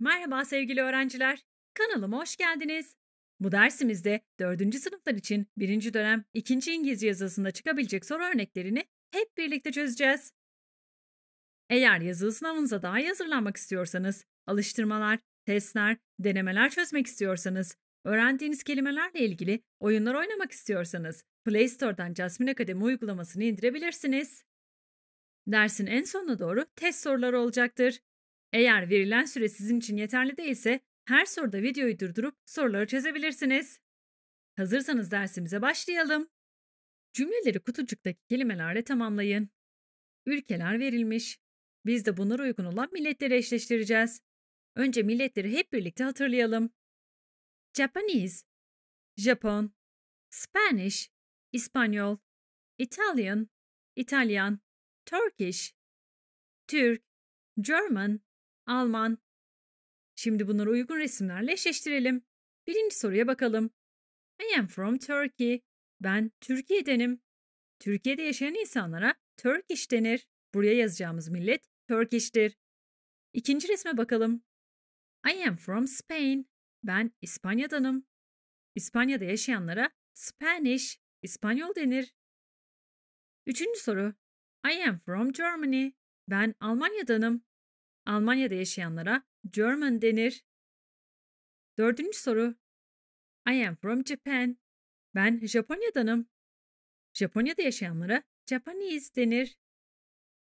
Merhaba sevgili öğrenciler, kanalıma hoş geldiniz. Bu dersimizde 4. sınıflar için 1. dönem 2. İngilizce yazısında çıkabilecek soru örneklerini hep birlikte çözeceğiz. Eğer yazılı sınavınıza daha iyi hazırlanmak istiyorsanız, alıştırmalar, testler, denemeler çözmek istiyorsanız, öğrendiğiniz kelimelerle ilgili oyunlar oynamak istiyorsanız, Play Store'dan Jasmine Akademi uygulamasını indirebilirsiniz. Dersin en sonuna doğru test soruları olacaktır. Eğer verilen süre sizin için yeterli değilse her soruda videoyu durdurup soruları çözebilirsiniz. Hazırsanız dersimize başlayalım. Cümleleri kutucuktaki kelimelerle tamamlayın. Ülkeler verilmiş. Biz de bunlara uygun olan milletleri eşleştireceğiz. Önce milletleri hep birlikte hatırlayalım. Japanese, Japon, Spanish, İspanyol, Italian, İtalyan, Turkish, Türk, German, Alman. Şimdi bunları uygun resimlerle eşleştirelim. Birinci soruya bakalım. I am from Turkey. Ben Türkiye'denim. Türkiye'de yaşayan insanlara Turkish denir. Buraya yazacağımız millet Turkish'tir. İkinci resme bakalım. I am from Spain. Ben İspanya'danım. İspanya'da yaşayanlara Spanish, İspanyol denir. Üçüncü soru. I am from Germany. Ben Almanya'danım. Almanya'da yaşayanlara German denir. Dördüncü soru. I am from Japan. Ben Japonya'danım. Japonya'da yaşayanlara Japanese denir.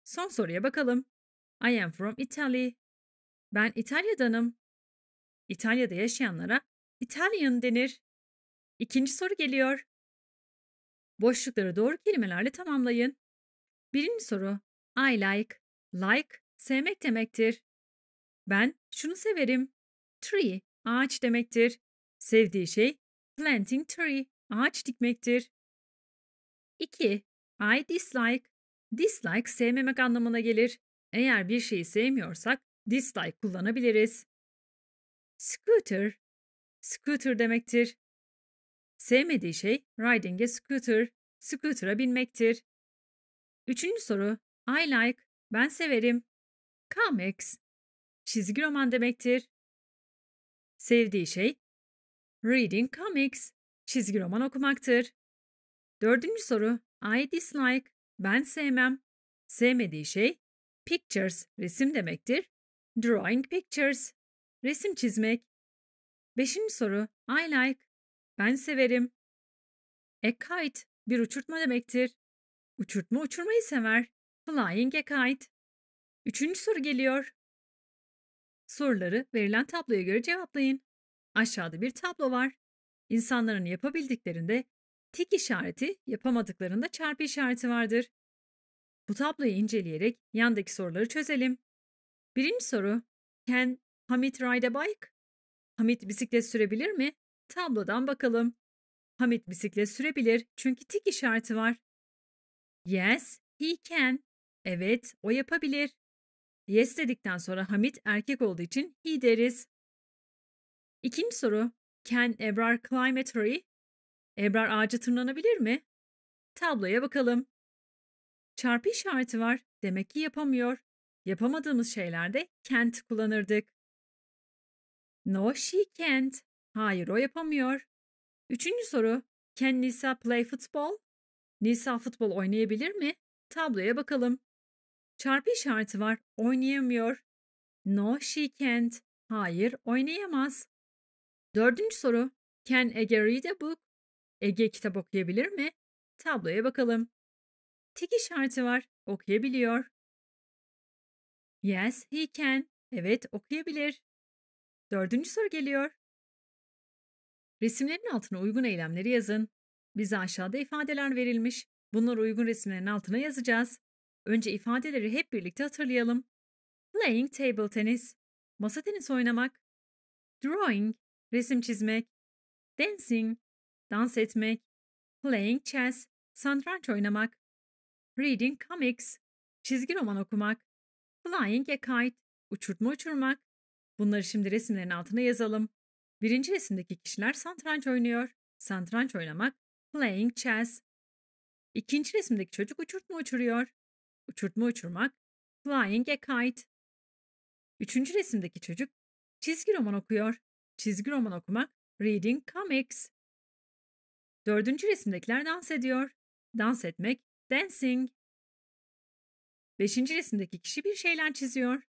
Son soruya bakalım. I am from Italy. Ben İtalya'danım. İtalya'da yaşayanlara Italian denir. İkinci soru geliyor. Boşlukları doğru kelimelerle tamamlayın. Birinci soru I like, like Sevmek demektir. Ben şunu severim. Tree, ağaç demektir. Sevdiği şey planting tree, ağaç dikmektir. 2. I dislike. Dislike sevmemek anlamına gelir. Eğer bir şeyi sevmiyorsak dislike kullanabiliriz. Scooter. Scooter demektir. Sevmediği şey riding a scooter, scooter'a binmektir. Üçüncü soru. I like. Ben severim. Comics, çizgi roman demektir. Sevdiği şey, reading comics, çizgi roman okumaktır. Dördüncü soru, I dislike, ben sevmem. Sevmediği şey, pictures, resim demektir. Drawing pictures, resim çizmek. Beşinci soru, I like, ben severim. A kite, bir uçurtma demektir. Uçurtma uçurmayı sever. Flying a kite. Üçüncü soru geliyor. Soruları verilen tabloya göre cevaplayın. Aşağıda bir tablo var. İnsanların yapabildiklerinde tik işareti, yapamadıklarında çarpı işareti vardır. Bu tabloyu inceleyerek yandaki soruları çözelim. Birinci soru. Can Hamit ride a bike? Hamit bisiklet sürebilir mi? Tablodan bakalım. Hamit bisiklet sürebilir çünkü tik işareti var. Yes, he can. Evet, o yapabilir. Yes dedikten sonra Hamit erkek olduğu için he deriz. İkinci soru. Can Ebrar climb a tree? Ebrar ağaca tırmanabilir mi? Tabloya bakalım. Çarpı işareti var. Demek ki yapamıyor. Yapamadığımız şeylerde can't kullanırdık. No she can't. Hayır o yapamıyor. Üçüncü soru. Can Nisa play football? Nisa futbol oynayabilir mi? Tabloya bakalım. Çarpı işareti var. Oynayamıyor. No she can't. Hayır oynayamaz. Dördüncü soru. Can Ege read a book? Ege kitap okuyabilir mi? Tabloya bakalım. Tik işareti var. Okuyabiliyor. Yes, he can. Evet, okuyabilir. Dördüncü soru geliyor. Resimlerin altına uygun eylemleri yazın. Bize aşağıda ifadeler verilmiş. Bunları uygun resimlerin altına yazacağız. Önce ifadeleri hep birlikte hatırlayalım. Playing table tennis, masa tenisi oynamak. Drawing, resim çizmek. Dancing, dans etmek. Playing chess, satranç oynamak. Reading comics, çizgi roman okumak. Flying a kite, uçurtma uçurmak. Bunları şimdi resimlerin altına yazalım. Birinci resimdeki kişiler satranç oynuyor. Satranç oynamak, playing chess. İkinci resimdeki çocuk uçurtma uçuruyor uçurtma uçurmak, flying a kite. Üçüncü resimdeki çocuk çizgi roman okuyor. Çizgi roman okumak, reading comics. Dördüncü resimdekiler dans ediyor. Dans etmek, dancing. Beşinci resimdeki kişi bir şeyler çiziyor.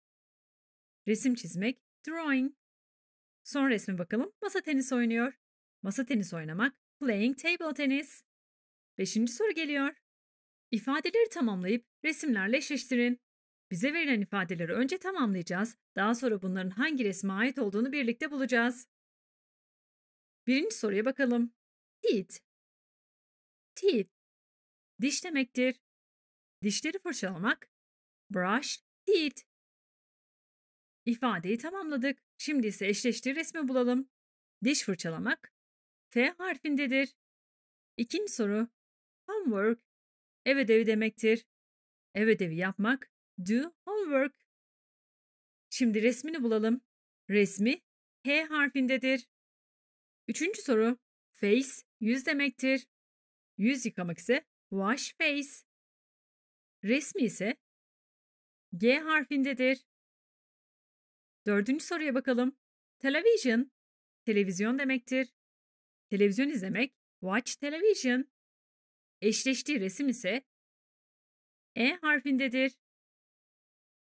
Resim çizmek, drawing. Son resme bakalım, masa tenisi oynuyor. Masa tenisi oynamak, playing table tennis. Beşinci soru geliyor. İfadeleri tamamlayıp resimlerle eşleştirin. Bize verilen ifadeleri önce tamamlayacağız, daha sonra bunların hangi resme ait olduğunu birlikte bulacağız. Birinci soruya bakalım. Teeth. Teeth. Diş demektir. Dişleri fırçalamak. Brush teeth. İfadeyi tamamladık. Şimdi ise eşleştir resmi bulalım. Diş fırçalamak. F harfindedir. İkinci soru. Homework. Eve ödevi demektir. Ev ödevi yapmak. Do homework. Şimdi resmini bulalım. Resmi H harfindedir. Üçüncü soru. Face yüz demektir. Yüz yıkamak ise wash face. Resmi ise G harfindedir. Dördüncü soruya bakalım. Television televizyon demektir. Televizyon izlemek watch television. Eşleştiği resim ise e harfindedir.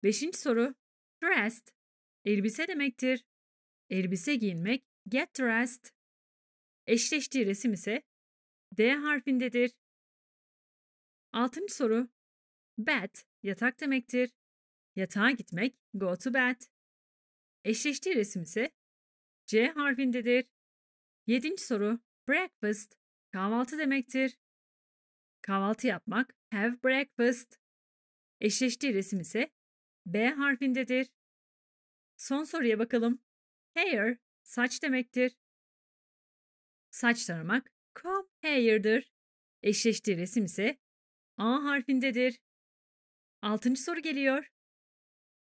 Beşinci soru. Dressed. Elbise demektir. Elbise giyinmek get dressed. Eşleştiği resim ise D harfindedir. Altıncı soru. Bed yatak demektir. Yatağa gitmek go to bed. Eşleştiği resim ise C harfindedir. Yedinci soru. Breakfast kahvaltı demektir kahvaltı yapmak have breakfast. Eşleştiği resim ise B harfindedir. Son soruya bakalım. Hair saç demektir. Saç taramak comb hair'dır. Eşleştiği resim ise A harfindedir. Altıncı soru geliyor.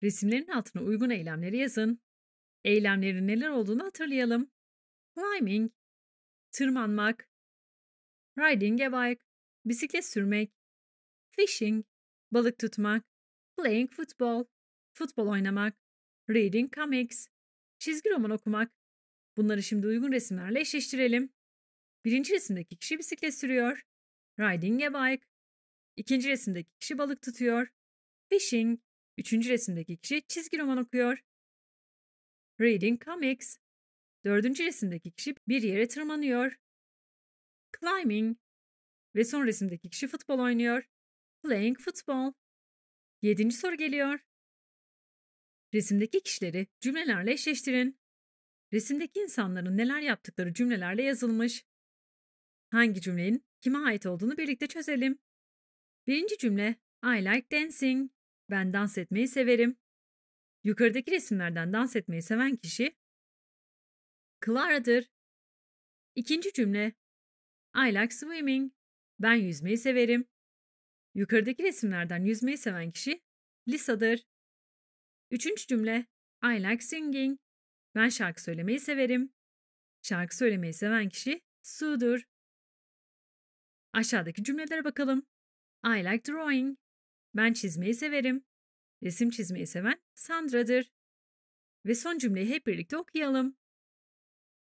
Resimlerin altına uygun eylemleri yazın. Eylemlerin neler olduğunu hatırlayalım. Climbing, tırmanmak, riding a bike, bisiklet sürmek, fishing, balık tutmak, playing football, futbol oynamak, reading comics, çizgi roman okumak. Bunları şimdi uygun resimlerle eşleştirelim. Birinci resimdeki kişi bisiklet sürüyor. Riding a bike. İkinci resimdeki kişi balık tutuyor. Fishing. Üçüncü resimdeki kişi çizgi roman okuyor. Reading comics. Dördüncü resimdeki kişi bir yere tırmanıyor. Climbing. Ve son resimdeki kişi futbol oynuyor. Playing football. Yedinci soru geliyor. Resimdeki kişileri cümlelerle eşleştirin. Resimdeki insanların neler yaptıkları cümlelerle yazılmış. Hangi cümlenin kime ait olduğunu birlikte çözelim. Birinci cümle I like dancing. Ben dans etmeyi severim. Yukarıdaki resimlerden dans etmeyi seven kişi Clara'dır. İkinci cümle I like swimming. Ben yüzmeyi severim. Yukarıdaki resimlerden yüzmeyi seven kişi Lisa'dır. Üçüncü cümle I like singing. Ben şarkı söylemeyi severim. Şarkı söylemeyi seven kişi Sue'dur. Aşağıdaki cümlelere bakalım. I like drawing. Ben çizmeyi severim. Resim çizmeyi seven Sandra'dır. Ve son cümleyi hep birlikte okuyalım.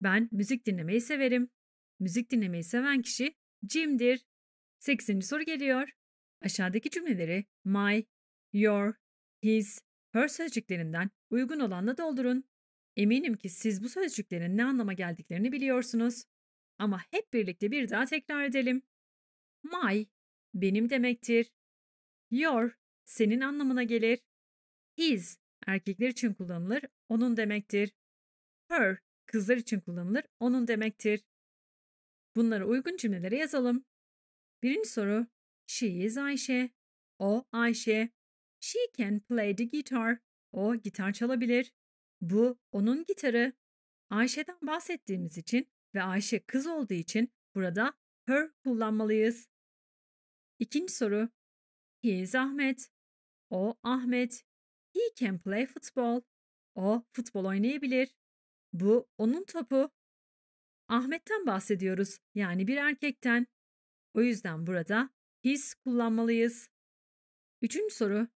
Ben müzik dinlemeyi severim. Müzik dinlemeyi seven kişi Jim'dir. 8. soru geliyor. Aşağıdaki cümleleri my, your, his, her sözcüklerinden uygun olanla doldurun. Eminim ki siz bu sözcüklerin ne anlama geldiklerini biliyorsunuz. Ama hep birlikte bir daha tekrar edelim. My benim demektir. Your senin anlamına gelir. His erkekler için kullanılır, onun demektir. Her kızlar için kullanılır, onun demektir. Bunları uygun cümlelere yazalım. Birinci soru. She is Ayşe. O Ayşe. She can play the guitar. O gitar çalabilir. Bu onun gitarı. Ayşe'den bahsettiğimiz için ve Ayşe kız olduğu için burada her kullanmalıyız. İkinci soru. He is Ahmet. O Ahmet. He can play football. O futbol oynayabilir. Bu onun topu. Ahmet'ten bahsediyoruz yani bir erkekten. O yüzden burada his kullanmalıyız. Üçüncü soru.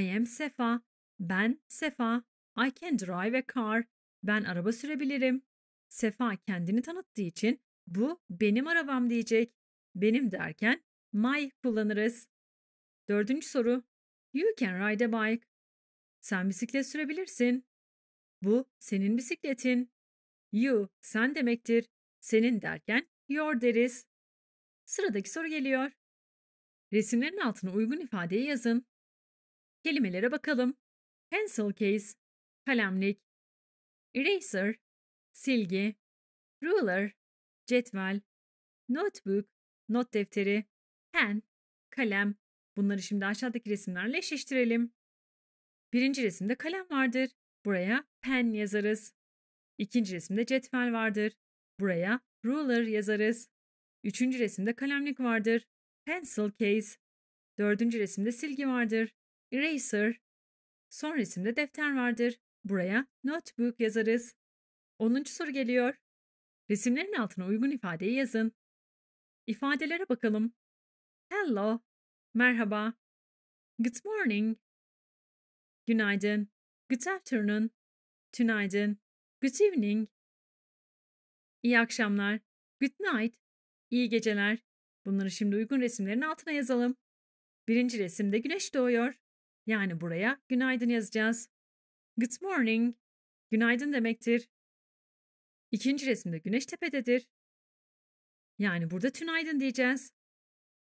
I am Sefa. Ben Sefa. I can drive a car. Ben araba sürebilirim. Sefa kendini tanıttığı için bu benim arabam diyecek. Benim derken my kullanırız. Dördüncü soru. You can ride a bike. Sen bisiklet sürebilirsin. Bu senin bisikletin. You sen demektir. Senin derken your deriz. Sıradaki soru geliyor. Resimlerin altına uygun ifadeyi yazın. Kelimelere bakalım. Pencil case, kalemlik, eraser, silgi, ruler, cetvel, notebook, not defteri, pen, kalem. Bunları şimdi aşağıdaki resimlerle eşleştirelim. Birinci resimde kalem vardır. Buraya pen yazarız. İkinci resimde cetvel vardır. Buraya ruler yazarız. Üçüncü resimde kalemlik vardır. Pencil case. Dördüncü resimde silgi vardır. Eraser. Son resimde defter vardır. Buraya notebook yazarız. Onuncu soru geliyor. Resimlerin altına uygun ifadeyi yazın. İfadelere bakalım. Hello. Merhaba. Good morning. Günaydın. Good afternoon. Tünaydın. Good evening. İyi akşamlar. Good night. İyi geceler. Bunları şimdi uygun resimlerin altına yazalım. Birinci resimde güneş doğuyor. Yani buraya günaydın yazacağız. Good morning. Günaydın demektir. İkinci resimde güneş tepededir. Yani burada tünaydın diyeceğiz.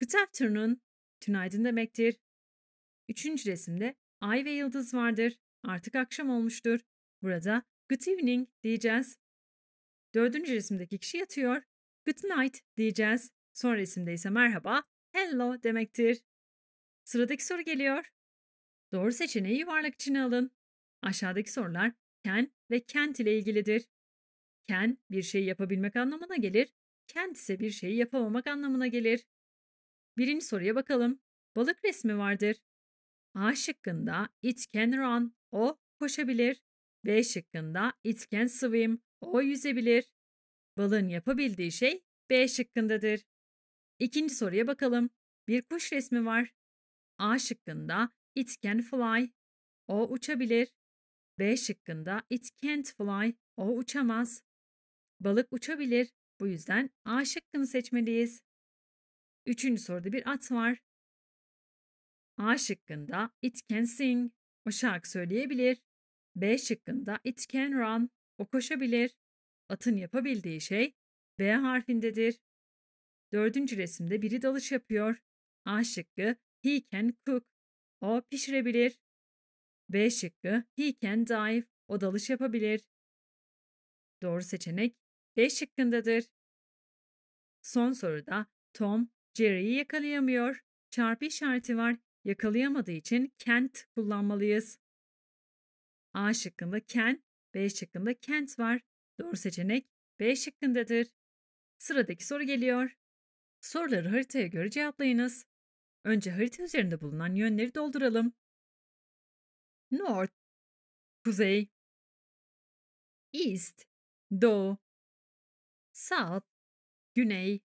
Good afternoon. Tünaydın demektir. Üçüncü resimde ay ve yıldız vardır. Artık akşam olmuştur. Burada good evening diyeceğiz. Dördüncü resimdeki kişi yatıyor good night diyeceğiz. Sonra resimde ise merhaba, hello demektir. Sıradaki soru geliyor. Doğru seçeneği yuvarlak içine alın. Aşağıdaki sorular can ve can't ile ilgilidir. Can bir şeyi yapabilmek anlamına gelir, can't ise bir şeyi yapamamak anlamına gelir. Birinci soruya bakalım. Balık resmi vardır. A şıkkında it can run, o koşabilir. B şıkkında it can swim, o yüzebilir. Balığın yapabildiği şey B şıkkındadır. İkinci soruya bakalım. Bir kuş resmi var. A şıkkında it can fly. O uçabilir. B şıkkında it can't fly. O uçamaz. Balık uçabilir. Bu yüzden A şıkkını seçmeliyiz. Üçüncü soruda bir at var. A şıkkında it can sing. O şarkı söyleyebilir. B şıkkında it can run. O koşabilir. Atın yapabildiği şey B harfindedir. Dördüncü resimde biri dalış yapıyor. A şıkkı he can cook. O pişirebilir. B şıkkı he can dive. O dalış yapabilir. Doğru seçenek B şıkkındadır. Son soruda Tom Jerry'i yakalayamıyor. Çarpı işareti var. Yakalayamadığı için can't kullanmalıyız. A şıkkında can, B şıkkında can't var. Doğru seçenek B şıkkındadır. Sıradaki soru geliyor. Soruları haritaya göre cevaplayınız. Önce harita üzerinde bulunan yönleri dolduralım. North, kuzey, east, doğu, south, güney,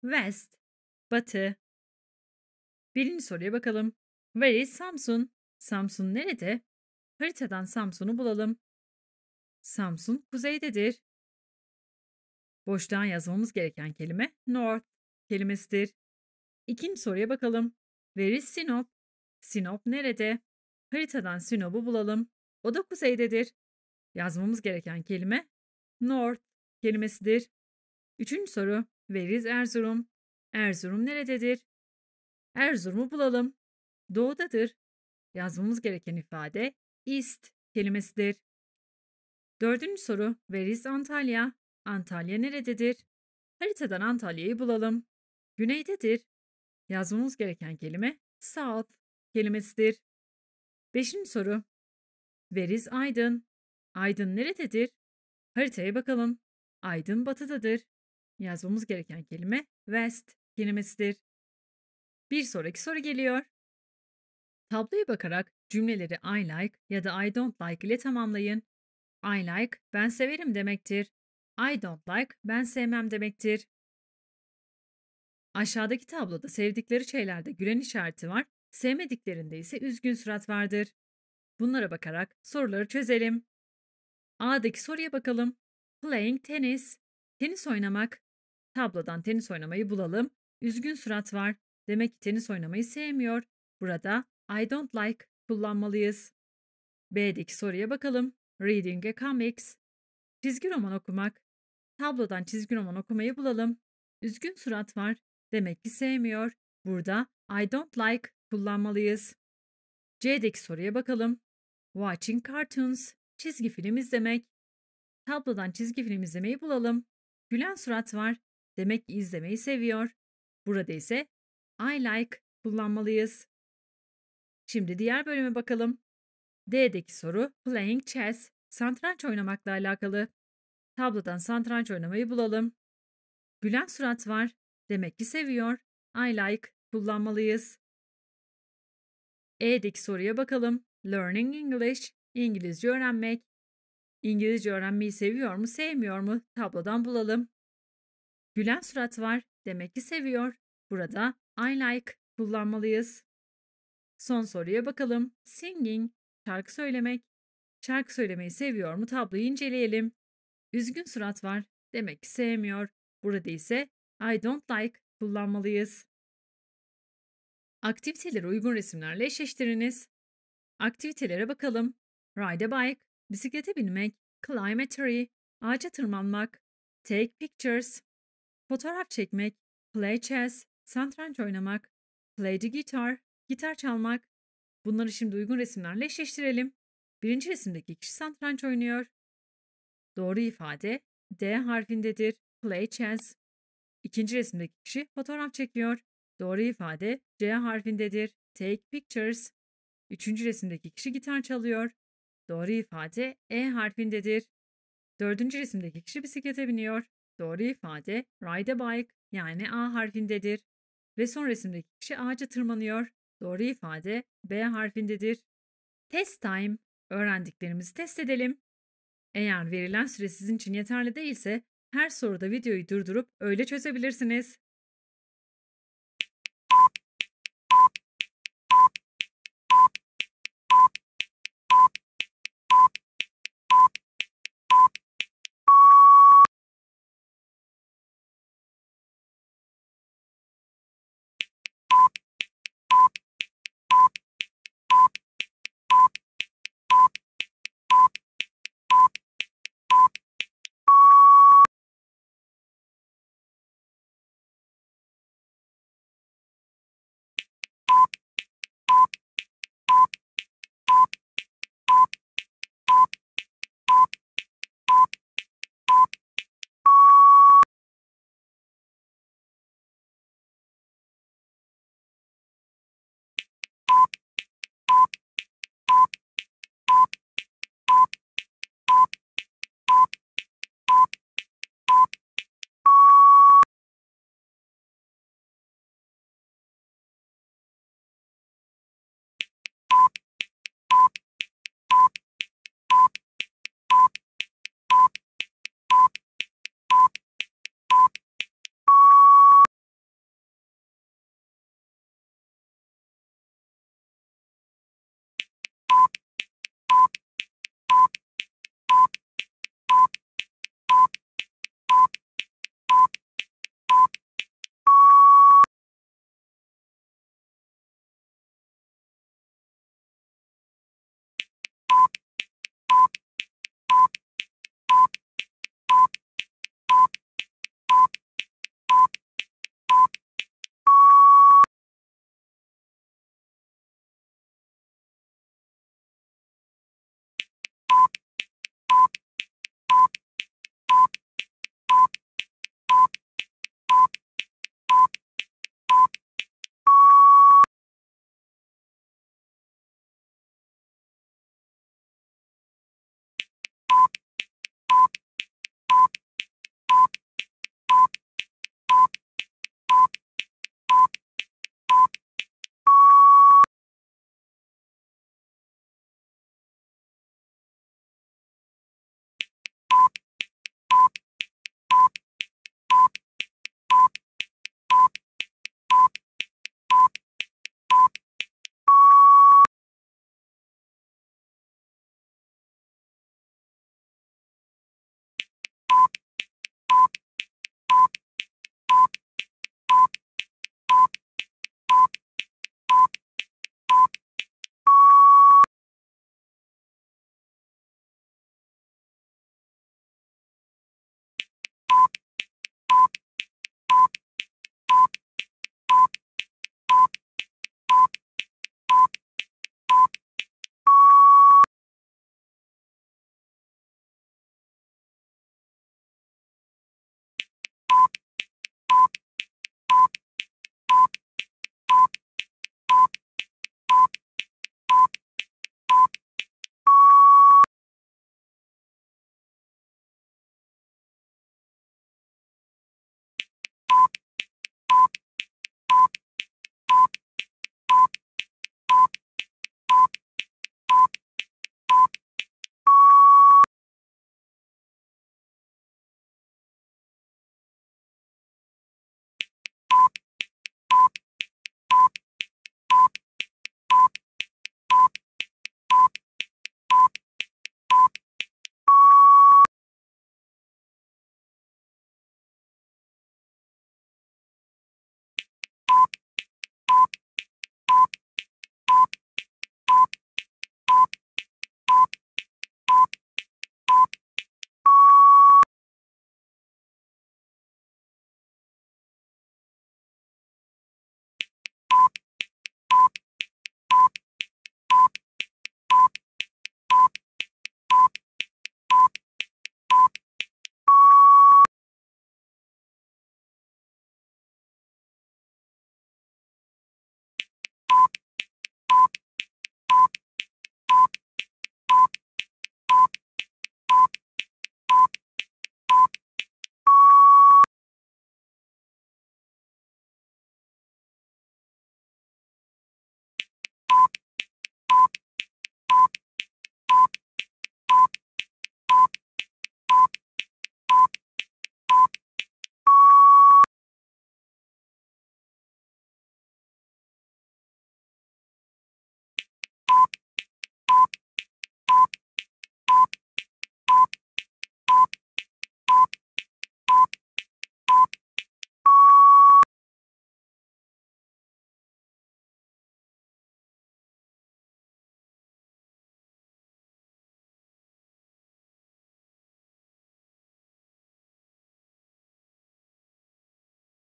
west, batı. Birinci soruya bakalım. Where is Samsun? Samsun nerede? Haritadan Samsun'u bulalım. Samsun kuzeydedir. Boşluğa yazmamız gereken kelime north kelimesidir. İkinci soruya bakalım. Where is Sinop? Sinop nerede? Haritadan Sinop'u bulalım. O da kuzeydedir. Yazmamız gereken kelime north kelimesidir. Üçüncü soru. Where is Erzurum? Erzurum nerededir? Erzurum'u bulalım. Doğudadır. Yazmamız gereken ifade east kelimesidir. Dördüncü soru. Where is Antalya? Antalya nerededir? Haritadan Antalya'yı bulalım. Güneydedir. Yazmamız gereken kelime south kelimesidir. Beşinci soru. Where is Aydın? Aydın nerededir? Haritaya bakalım. Aydın batıdadır. Yazmamız gereken kelime west kelimesidir. Bir sonraki soru geliyor. Tabloya bakarak cümleleri I like ya da I don't like ile tamamlayın. I like ben severim demektir. I don't like ben sevmem demektir. Aşağıdaki tabloda sevdikleri şeylerde gülen işareti var, sevmediklerinde ise üzgün surat vardır. Bunlara bakarak soruları çözelim. A'daki soruya bakalım. Playing tennis. Tenis oynamak. Tablodan tenis oynamayı bulalım. Üzgün surat var. Demek ki tenis oynamayı sevmiyor. Burada I don't like kullanmalıyız. B'deki soruya bakalım. Reading a Comics. Çizgi roman okumak. Tablodan çizgi roman okumayı bulalım. Üzgün surat var. Demek ki sevmiyor. Burada I don't like kullanmalıyız. C'deki soruya bakalım. Watching cartoons. Çizgi film izlemek. Tablodan çizgi film izlemeyi bulalım. Gülen surat var. Demek ki izlemeyi seviyor. Burada ise I like kullanmalıyız. Şimdi diğer bölüme bakalım. D'deki soru playing chess, satranç oynamakla alakalı. Tablodan satranç oynamayı bulalım. Gülen surat var. Demek ki seviyor. I like kullanmalıyız. E'deki soruya bakalım. Learning English, İngilizce öğrenmek. İngilizce öğrenmeyi seviyor mu, sevmiyor mu? Tablodan bulalım. Gülen surat var. Demek ki seviyor. Burada I like kullanmalıyız. Son soruya bakalım. Singing, şarkı söylemek, şarkı söylemeyi seviyor mu tabloyu inceleyelim. Üzgün surat var, demek ki sevmiyor. Burada ise I don't like kullanmalıyız. Aktiviteleri uygun resimlerle eşleştiriniz. Aktivitelere bakalım. Ride a bike, bisiklete binmek, climb a tree, ağaca tırmanmak, take pictures, fotoğraf çekmek, play chess, satranç oynamak, play the guitar, gitar çalmak, Bunları şimdi uygun resimlerle eşleştirelim. Birinci resimdeki kişi satranç oynuyor. Doğru ifade D harfindedir. Play chess. İkinci resimdeki kişi fotoğraf çekiyor. Doğru ifade C harfindedir. Take pictures. Üçüncü resimdeki kişi gitar çalıyor. Doğru ifade E harfindedir. Dördüncü resimdeki kişi bisiklete biniyor. Doğru ifade ride a bike yani A harfindedir. Ve son resimdeki kişi ağaca tırmanıyor. Doğru ifade B harfindedir. Test time öğrendiklerimizi test edelim. Eğer verilen süre sizin için yeterli değilse her soruda videoyu durdurup öyle çözebilirsiniz.